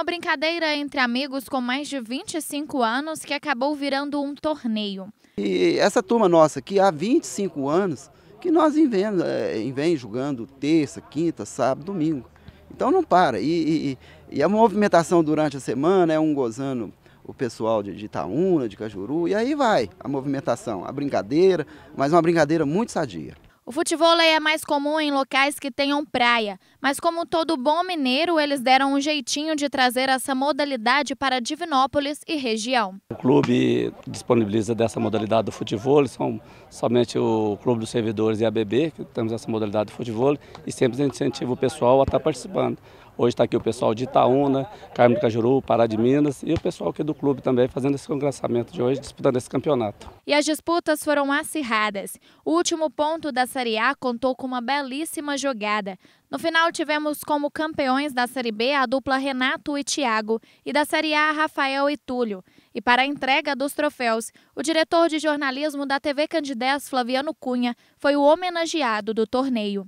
uma brincadeira entre amigos com mais de 25 anos que acabou virando um torneio. E essa turma nossa que há 25 anos, que nós vem, é, vem jogando terça, quinta, sábado, domingo. Então não para. E, e, e, a movimentação durante a semana é um gozando o pessoal de, de Itaúna, de Cajuru, e aí vai a movimentação, a brincadeira, mas uma brincadeira muito sadia. O futebol é mais comum em locais que tenham praia, mas como todo bom mineiro, eles deram um jeitinho de trazer essa modalidade para Divinópolis e região. O clube disponibiliza dessa modalidade do futebol, são somente o Clube dos Servidores e a BB, que temos essa modalidade do futebol, e sempre incentiva o pessoal a estar tá participando. Hoje está aqui o pessoal de Itaúna, Carmo do Cajuru, Pará de Minas e o pessoal aqui do clube também fazendo esse congressamento de hoje, disputando esse campeonato. E as disputas foram acirradas. O último ponto da Série A contou com uma belíssima jogada. No final, tivemos como campeões da Série B a dupla Renato e Tiago e da Série A Rafael e Túlio. E para a entrega dos troféus, o diretor de jornalismo da TV Candidez, Flaviano Cunha, foi o homenageado do torneio.